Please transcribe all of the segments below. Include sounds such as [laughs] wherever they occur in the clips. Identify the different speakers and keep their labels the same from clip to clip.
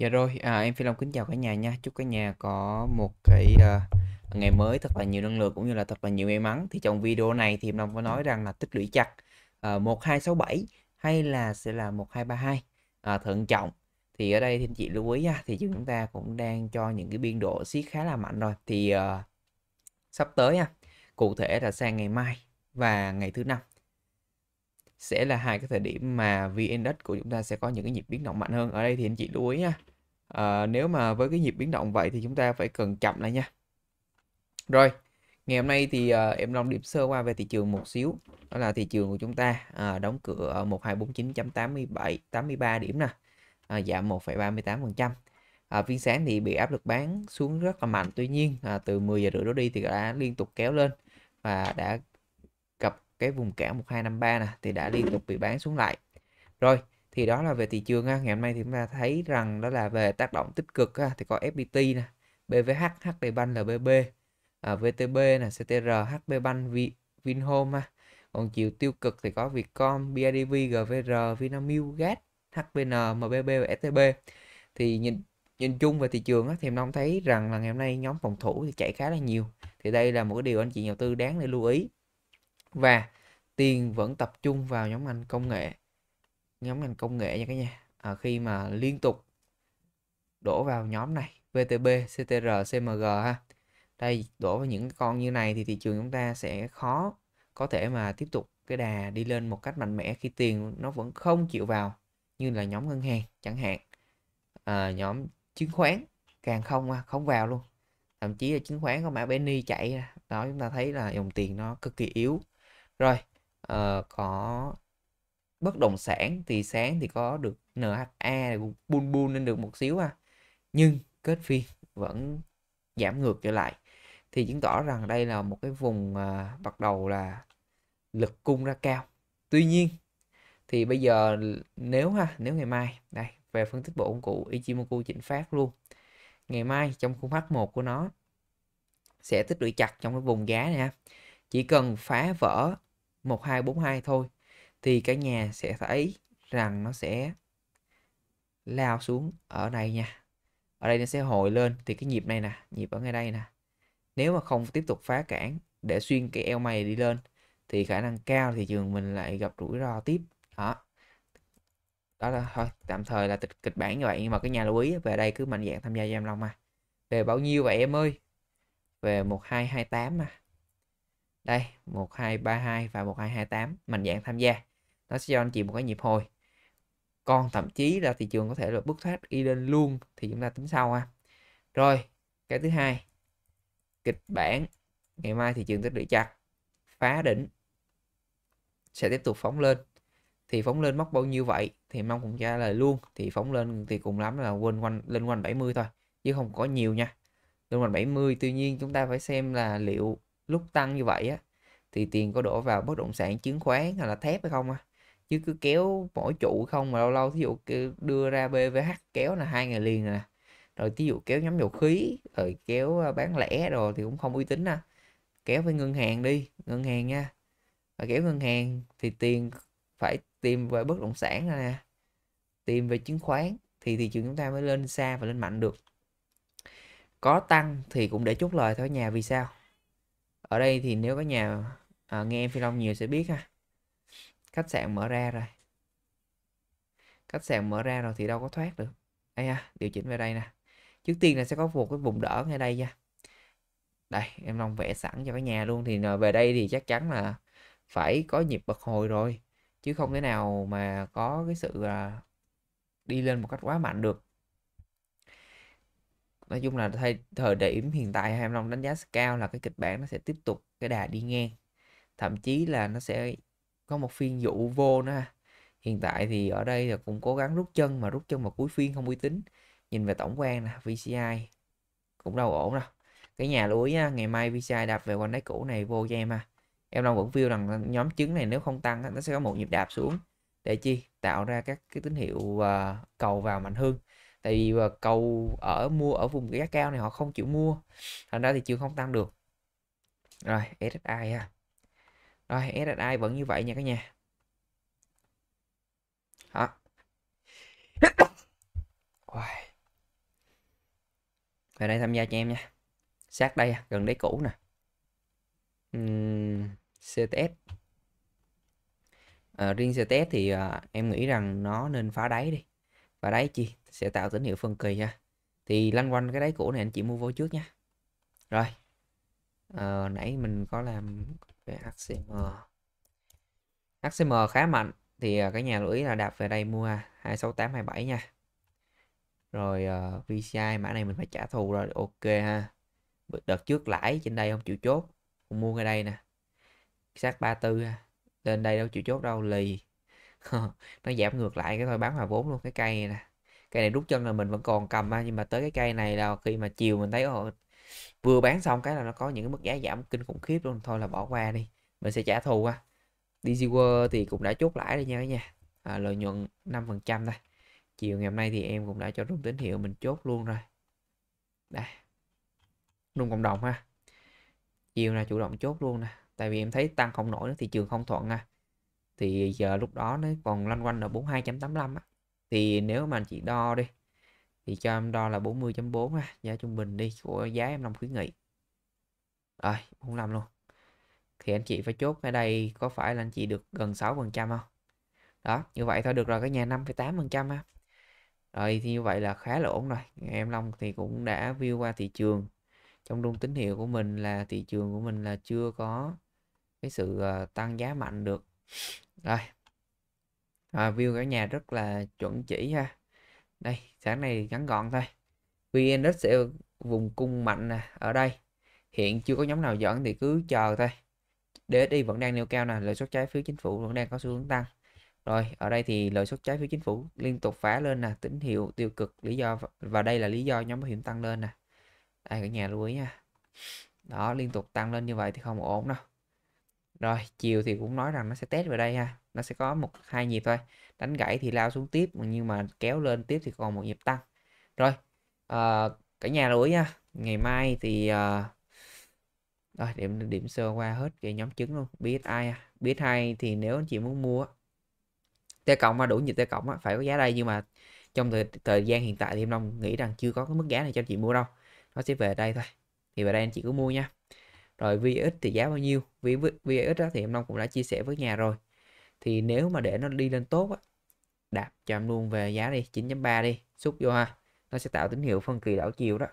Speaker 1: Dạ rồi, à, em Phi Long kính chào cả nhà nha. Chúc cả nhà có một cái à, ngày mới thật là nhiều năng lượng cũng như là thật là nhiều may mắn. Thì trong video này thì em Long có nói rằng là tích lũy chặt à, 1267 hay là sẽ là 1232 à, thận trọng. Thì ở đây thì anh chị lưu ý nha, thì chúng ta cũng đang cho những cái biên độ siết khá là mạnh rồi. Thì à, sắp tới nha, cụ thể là sang ngày mai và ngày thứ năm sẽ là hai cái thời điểm mà VN Index của chúng ta sẽ có những cái nhịp biến động mạnh hơn. Ở đây thì anh chị lưu ý nha. À, nếu mà với cái nhịp biến động vậy thì chúng ta phải cần chậm lại nha. Rồi, ngày hôm nay thì à, em Long điểm sơ qua về thị trường một xíu. Đó là thị trường của chúng ta à, đóng cửa 1249.87 83 điểm nè. À, giảm 1,38%. À, phiên sáng thì bị áp lực bán xuống rất là mạnh. Tuy nhiên à, từ 10 giờ rưỡi đó đi thì đã liên tục kéo lên và đã cái vùng cản 1253 nè thì đã liên tục bị bán xuống lại rồi thì đó là về thị trường ha. ngày hôm nay thì chúng ta thấy rằng đó là về tác động tích cực ha. thì có FPT nè BVH HD Bank LBB à, VTB nè CTR HB Bank Vinhome ha. còn chiều tiêu cực thì có Vietcom BIDV GVR Vinamilk GAT HBN MBB và STB thì nhìn nhìn chung về thị trường á, thì em không thấy rằng là ngày hôm nay nhóm phòng thủ thì chạy khá là nhiều thì đây là một cái điều anh chị nhà đầu tư đáng để lưu ý và tiền vẫn tập trung vào nhóm ngành công nghệ nhóm ngành công nghệ nha cả nhà à, khi mà liên tục đổ vào nhóm này VTB, CTR, CMG ha đây đổ vào những con như này thì thị trường chúng ta sẽ khó có thể mà tiếp tục cái đà đi lên một cách mạnh mẽ khi tiền nó vẫn không chịu vào như là nhóm ngân hàng chẳng hạn à, nhóm chứng khoán càng không không vào luôn thậm chí là chứng khoán có mã Benny chạy đó chúng ta thấy là dòng tiền nó cực kỳ yếu rồi uh, có bất động sản thì sáng thì có được NHA bun bun lên được một xíu ha à. nhưng kết phiên vẫn giảm ngược trở lại thì chứng tỏ rằng đây là một cái vùng uh, bắt đầu là lực cung ra cao tuy nhiên thì bây giờ nếu ha nếu ngày mai đây về phân tích bộ công cụ Ichimoku chỉnh phát luôn ngày mai trong khung H1 của nó sẽ tích lũy chặt trong cái vùng giá này ha chỉ cần phá vỡ 1242 thôi thì cả nhà sẽ thấy rằng nó sẽ lao xuống ở đây nha ở đây nó sẽ hồi lên thì cái nhịp này nè nhịp ở ngay đây nè nếu mà không tiếp tục phá cản để xuyên cái eo mày đi lên thì khả năng cao thị trường mình lại gặp rủi ro tiếp đó đó là thôi tạm thời là kịch, kịch bản như vậy nhưng mà cái nhà lưu ý về đây cứ mạnh dạng tham gia em long mà về bao nhiêu vậy em ơi về 1228 mà đây 1232 và 1228 mạnh dạng tham gia nó sẽ cho anh chị một cái nhịp hồi còn thậm chí là thị trường có thể là bứt thoát đi lên luôn thì chúng ta tính sau ha rồi cái thứ hai kịch bản ngày mai thị trường tích lũy chặt phá đỉnh sẽ tiếp tục phóng lên thì phóng lên mất bao nhiêu vậy thì mong cũng trả lời luôn thì phóng lên thì cùng lắm là quên quanh lên quanh 70 thôi chứ không có nhiều nha lên quanh 70 tuy nhiên chúng ta phải xem là liệu lúc tăng như vậy á thì tiền có đổ vào bất động sản chứng khoán hay là thép hay không á chứ cứ kéo mỗi trụ không mà lâu lâu thí dụ đưa ra BVH kéo là hai ngày liền nè à. rồi thí dụ kéo nhóm dầu khí rồi kéo ờ, bán lẻ rồi thì cũng không uy tín à kéo với ngân hàng đi ngân hàng nha và kéo ngân hàng thì tiền phải tìm về bất động sản nè tìm về chứng khoán thì thị trường chúng ta mới lên xa và lên mạnh được có tăng thì cũng để chốt lời thôi nhà vì sao ở đây thì nếu có nhà à, nghe em phi long nhiều sẽ biết ha khách sạn mở ra rồi khách sạn mở ra rồi thì đâu có thoát được đây ha điều chỉnh về đây nè trước tiên là sẽ có một cái vùng đỡ ngay đây nha đây em long vẽ sẵn cho cái nhà luôn thì về đây thì chắc chắn là phải có nhịp bật hồi rồi chứ không thể nào mà có cái sự à, đi lên một cách quá mạnh được nói chung là thời thời điểm hiện tại long đánh giá cao là cái kịch bản nó sẽ tiếp tục cái đà đi ngang thậm chí là nó sẽ có một phiên dụ vô nữa hiện tại thì ở đây là cũng cố gắng rút chân mà rút chân vào cuối phiên không uy tín nhìn về tổng quan nè VCI cũng đâu ổn đâu cái nhà lưu ý á, ngày mai VCI đạp về quanh đáy cũ này vô cho em à em đang vẫn view rằng nhóm chứng này nếu không tăng nó sẽ có một nhịp đạp xuống để chi tạo ra các cái tín hiệu ờ, cầu vào mạnh hơn tại vì và ờ, cầu ở mua ở vùng giá cao này họ không chịu mua thành ra thị trường không tăng được rồi SSI ha rồi SSI vẫn như vậy nha cả nhà hả [coughs] về đây tham gia cho em nha sát đây à, gần đáy cũ nè CTS à, ờ, riêng CTS thì à, em nghĩ rằng nó nên phá đáy đi và đáy chi sẽ tạo tín hiệu phân kỳ nha thì lăn quanh cái đáy cũ này anh chị mua vô trước nha rồi à, nãy mình có làm về HCM HCM khá mạnh thì ờ, cái nhà lưu ý là đạp về đây mua 26827 nha rồi uh, ờ, VCI mã này mình phải trả thù rồi ok ha đợt trước lãi trên đây không chịu chốt mua ngay đây nè sát 34 ha lên đây đâu chịu chốt đâu lì [laughs] nó giảm ngược lại cái thôi bán hòa vốn luôn cái cây này nè cây này rút chân là mình vẫn còn cầm ha nhưng mà tới cái cây này là khi mà chiều mình thấy oh, vừa bán xong cái là nó có những cái mức giá giảm kinh khủng khiếp luôn thôi là bỏ qua đi mình sẽ trả thù ha DC World thì cũng đã chốt lãi đây nha nha à, lợi nhuận 5% thôi chiều ngày hôm nay thì em cũng đã cho rung tín hiệu mình chốt luôn rồi đây rung cộng đồng ha chiều là chủ động chốt luôn nè tại vì em thấy tăng không nổi nữa thị trường không thuận ha thì giờ lúc đó nó còn lanh quanh ở 42.85 á thì nếu mà anh chị đo đi thì cho em đo là 40.4 ha giá trung bình đi của giá em Long khuyến nghị rồi à, 45 luôn thì anh chị phải chốt ở đây có phải là anh chị được gần 6 phần trăm không đó như vậy thôi được rồi cái nhà 5,8 phần trăm ha rồi thì như vậy là khá là ổn rồi em Long thì cũng đã view qua thị trường trong rung tín hiệu của mình là thị trường của mình là chưa có cái sự ờ, tăng giá mạnh được rồi à, view cả nhà rất là chuẩn chỉ ha đây sáng nay ngắn gọn thôi vn sẽ vùng cung mạnh nè ở đây hiện chưa có nhóm nào dẫn thì cứ chờ thôi DSI vẫn đang nêu cao nè lợi suất trái phiếu chính phủ vẫn đang có xu hướng tăng rồi ở đây thì lợi suất trái phiếu chính phủ liên tục phá lên nè tín hiệu tiêu cực lý do và đây là lý do nhóm bảo hiểm tăng lên nè đây cả nhà lưu ý nha đó liên tục tăng lên như vậy thì không ổn đâu rồi chiều thì cũng nói rằng nó sẽ test vào đây ha nó sẽ có một hai nhịp thôi đánh gãy thì lao xuống tiếp nhưng mà kéo lên tiếp thì còn một nhịp tăng rồi à, cả nhà lưu ý nha ngày mai thì à, rồi điểm điểm sơ qua hết cái nhóm chứng luôn biết ai biết hay thì nếu anh chị muốn mua T cộng mà đủ nhịp T cộng phải có giá đây nhưng mà trong thời, thời gian hiện tại thì em Long nghĩ rằng chưa có cái mức giá này cho anh chị mua đâu nó sẽ về đây thôi thì về đây anh chị cứ mua nha rồi VX thì giá bao nhiêu VX đó thì em Long cũng đã chia sẻ với nhà rồi thì nếu mà để nó đi lên tốt á, đạp cho em luôn về giá đi 9.3 đi xúc vô ha nó sẽ tạo tín hiệu phân kỳ đảo chiều đó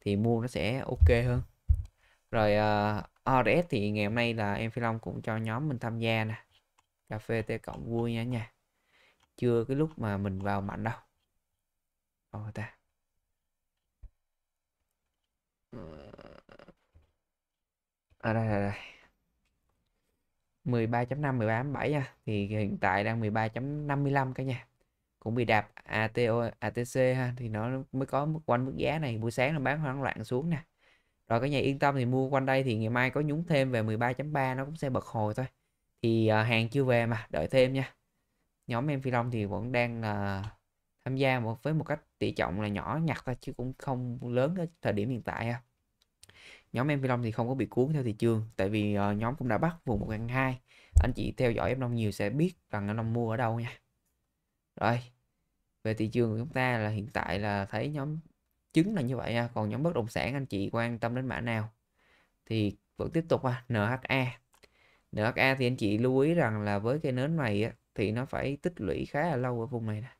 Speaker 1: thì mua nó sẽ ok hơn rồi uh, RS thì ngày hôm nay là em Phi Long cũng cho nhóm mình tham gia nè cà phê t cộng vui nha nha chưa cái lúc mà mình vào mạnh đâu Ôi ta ờ ở à, đây, đây, đây. 13.5 13.7 nha thì hiện tại đang 13.55 cả nhà cũng bị đạp ATO ATC ha thì nó mới có mức quanh mức giá này buổi sáng nó bán hoảng loạn xuống nè rồi cái nhà yên tâm thì mua quanh đây thì ngày mai có nhúng thêm về 13.3 nó cũng sẽ bật hồi thôi thì uh, hàng chưa về mà đợi thêm nha nhóm em phi long thì vẫn đang uh, tham gia một với một cách tỷ trọng là nhỏ nhặt thôi chứ cũng không lớn cái thời điểm hiện tại ha nhóm em Phi Long thì không có bị cuốn theo thị trường tại vì uh, nhóm cũng đã bắt vùng một ngàn hai. anh chị theo dõi em Long nhiều sẽ biết rằng em Long mua ở đâu nha rồi về thị trường của chúng ta là hiện tại là thấy nhóm chứng là như vậy nha còn nhóm bất động sản anh chị quan tâm đến mã nào thì vẫn tiếp tục à NHA NHA thì anh chị lưu ý rằng là với cái nến này á, thì nó phải tích lũy khá là lâu ở vùng này nè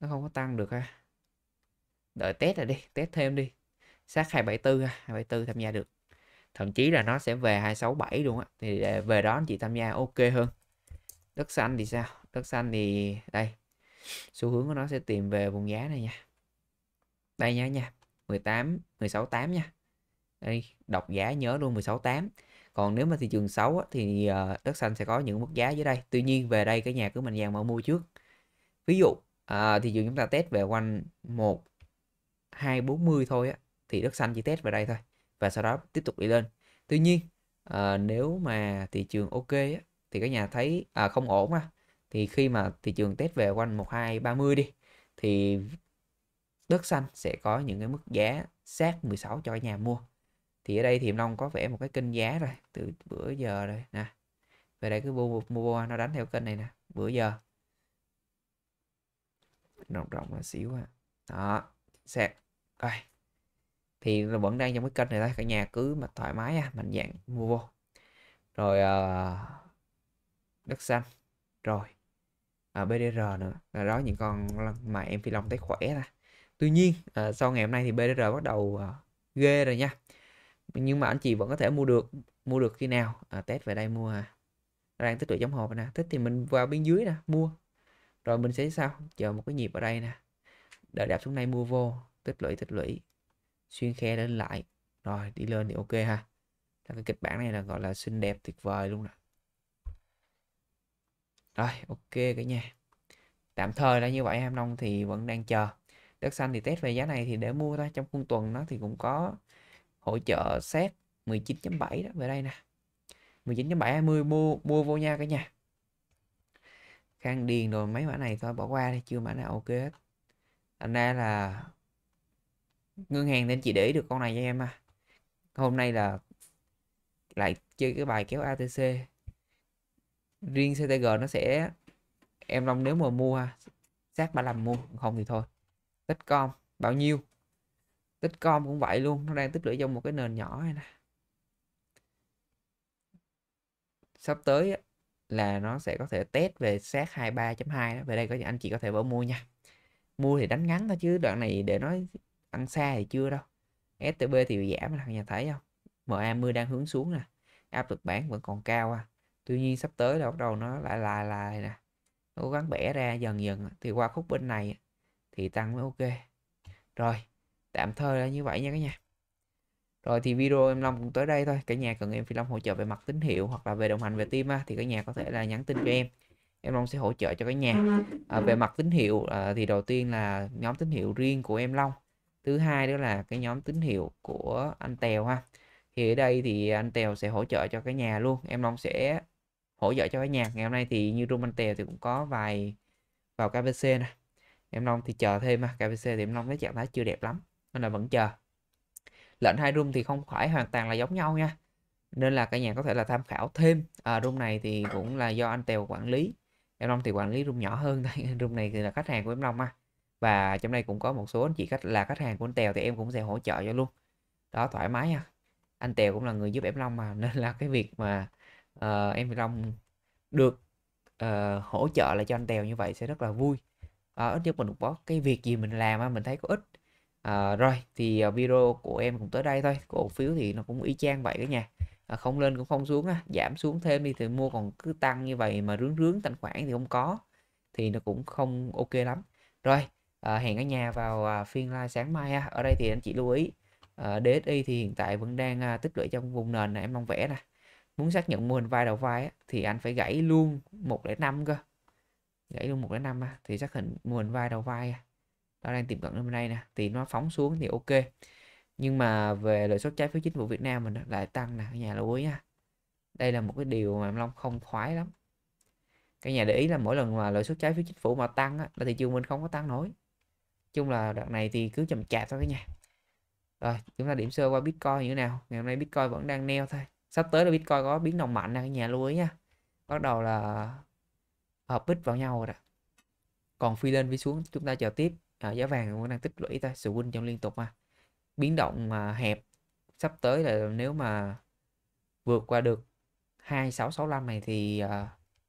Speaker 1: nó không có tăng được ha đợi test rồi đi test thêm đi sát 274 274 tham gia được thậm chí là nó sẽ về 267 luôn á thì à, về đó anh chị tham gia ok hơn đất xanh thì sao đất xanh thì đây xu hướng của nó sẽ tìm về vùng giá này nha đây nha nha 18 168 nha đây đọc giá nhớ luôn 168 còn nếu mà thị trường xấu á, thì à, đất xanh sẽ có những mức giá dưới đây tuy nhiên về đây cái nhà cứ mình dạn mở mua trước ví dụ à, thị trường chúng ta test về quanh 1 240 thôi á thì đất xanh chỉ test vào đây thôi và sau đó tiếp tục đi lên tuy nhiên à, nếu mà thị trường ok á, thì các nhà thấy à, không ổn á thì khi mà thị trường test về quanh 1230 đi thì đất xanh sẽ có những cái mức giá sát 16 cho nhà mua thì ở đây thì Long có vẽ một cái kênh giá rồi từ bữa giờ rồi nè về đây cứ mua mua nó đánh theo kênh này nè bữa giờ rộng rộng là xíu à đó xét coi thì vẫn đang trong cái kênh này thôi cả nhà cứ mà thoải mái mạnh dạng mua vô rồi uh, đất xanh rồi à, BDR nữa là đó những con mà em Phi Long thấy khỏe ra tuy nhiên à, sau ngày hôm nay thì BDR bắt đầu à, ghê rồi nha nhưng mà anh chị vẫn có thể mua được mua được khi nào à, test về đây mua à đang tích lũy trong hộp nè thích thì mình vào bên dưới nè mua rồi mình sẽ sao chờ một cái nhịp ở đây nè đợi đạp xuống đây mua vô tích lũy tích lũy xuyên khe lên lại rồi đi lên thì ok ha là cái kịch bản này là gọi là xinh đẹp tuyệt vời luôn nè rồi ok cả nhà tạm thời là như vậy ham nông thì vẫn đang chờ đất xanh thì test về giá này thì để mua thôi trong khung tuần nó thì cũng có hỗ trợ xét 19.7 đó về đây nè 19.7 20 mua mua vô nha cả nhà khang điền rồi mấy mã này thôi bỏ qua đi chưa mã nào ok hết thành ra là ngân hàng nên chị để được con này cho em à hôm nay là lại chơi cái bài kéo ATC riêng CTG nó sẽ em Long nếu mà mua sát 35 mua không thì thôi tích com bao nhiêu tích com cũng vậy luôn nó đang tích lũy trong một cái nền nhỏ này nè sắp tới là nó sẽ có thể test về sát 23.2 về đây có anh chị có thể bỏ mua nha mua thì đánh ngắn thôi chứ đoạn này để nói ăn xa thì chưa đâu STB thì giảm thằng nhà thấy không MA10 đang hướng xuống nè áp lực bán vẫn còn cao à tuy nhiên sắp tới là bắt đầu nó lại lại lại nè nó cố gắng bẻ ra dần dần thì qua khúc bên này thì tăng mới ok rồi tạm thời là như vậy nha cả nhà rồi thì video em Long cũng tới đây thôi cả nhà cần em Phi Long hỗ trợ về mặt tín hiệu hoặc là về đồng hành về team thì cả nhà có thể là nhắn tin cho em em Long sẽ hỗ trợ cho cả nhà à, về mặt tín hiệu à, thì đầu tiên là nhóm tín hiệu riêng của em Long thứ hai đó là cái nhóm tín hiệu của anh Tèo ha thì ở đây thì anh Tèo sẽ hỗ trợ cho cái nhà luôn em Long sẽ hỗ trợ cho cái nhà ngày hôm nay thì như rung anh Tèo thì cũng có vài vào KBC nè em Long thì chờ thêm mà KBC thì em Long thấy trạng thái chưa đẹp lắm nên là vẫn chờ lệnh hai rung thì không phải hoàn toàn là giống nhau nha nên là cả nhà có thể là tham khảo thêm à, room này thì cũng là do anh Tèo quản lý em Long thì quản lý rung nhỏ hơn thôi [laughs] room này thì là khách hàng của em Long mà và trong đây cũng có một số anh chị khách là khách hàng của anh Tèo thì em cũng sẽ hỗ trợ cho luôn đó thoải mái nha, anh Tèo cũng là người giúp em Long mà [laughs] nên là cái việc mà uh, em Long được uh, hỗ trợ lại cho anh Tèo như vậy sẽ rất là vui uh, ít nhất mình cũng có cái việc gì mình làm mà mình thấy có ích uh, rồi thì video của em cũng tới đây thôi cổ phiếu thì nó cũng y chang vậy cả nhà, uh, không lên cũng không xuống á giảm xuống thêm đi thì mua còn cứ tăng như vậy mà rướng rướng thanh khoản thì không có thì nó cũng không ok lắm rồi à, hẹn ở nhà vào à, phiên live sáng mai ha. ở đây thì anh chị lưu ý à, ờ, DSI thì hiện tại vẫn đang à, tích lũy trong vùng nền này em đang vẽ nè muốn xác nhận mô hình vai đầu vai á, thì anh phải gãy luôn 105 cơ gãy luôn 105 á, thì xác định mô hình vai đầu vai á. đang tiệm cận bên đây nè thì nó phóng xuống thì ok nhưng mà về lợi suất trái phiếu chính phủ Việt Nam mình lại tăng nè ở nhà lưu ý nha đây là một cái điều mà em Long không khoái lắm cái nhà để ý là mỗi lần mà lợi suất trái phiếu chính phủ mà tăng á, là thị trường mình không có tăng nổi chung là đoạn này thì cứ chậm chạp thôi cả nhà rồi chúng ta điểm sơ qua bitcoin như thế nào ngày hôm nay bitcoin vẫn đang neo thôi sắp tới là bitcoin có biến động mạnh nè cả nhà lưu ý nha bắt đầu là hợp bích vào nhau rồi đó còn phi lên phi xuống chúng ta chờ tiếp à, giá vàng cũng đang tích lũy ta sự win trong liên tục mà biến động mà hẹp sắp tới là nếu mà vượt qua được 2665 này thì uh,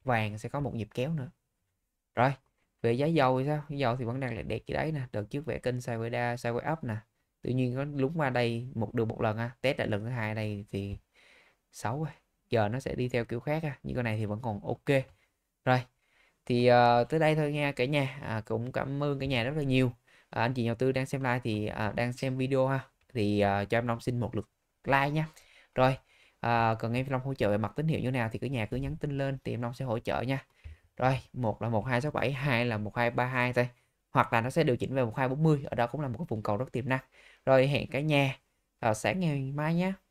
Speaker 1: vàng sẽ có một nhịp kéo nữa rồi về giá dầu thì sao giá dầu thì vẫn đang là đẹp cái đấy nè đợt trước vẽ kênh sideways down sideways up nè tự nhiên nó lúng qua đây một đường một lần á test lại lần thứ hai đây thì xấu rồi giờ nó sẽ đi theo kiểu khác á nhưng con này thì vẫn còn ok rồi thì uh, tới đây thôi nha cả nhà à, cũng cảm ơn cả nhà rất là nhiều à, anh chị nhà đầu tư đang xem like thì à, đang xem video ha thì à, cho em Long xin một lượt like nha rồi à, cần em Long hỗ trợ về mặt tín hiệu như nào thì cả nhà cứ nhắn tin lên thì em Long sẽ hỗ trợ nha rồi một là 1267 hai là 1232 thôi hoặc là nó sẽ điều chỉnh về 1240 ở đó cũng là một cái vùng cầu rất tiềm năng rồi hẹn cả nhà ở ờ, sáng ngày mai nhé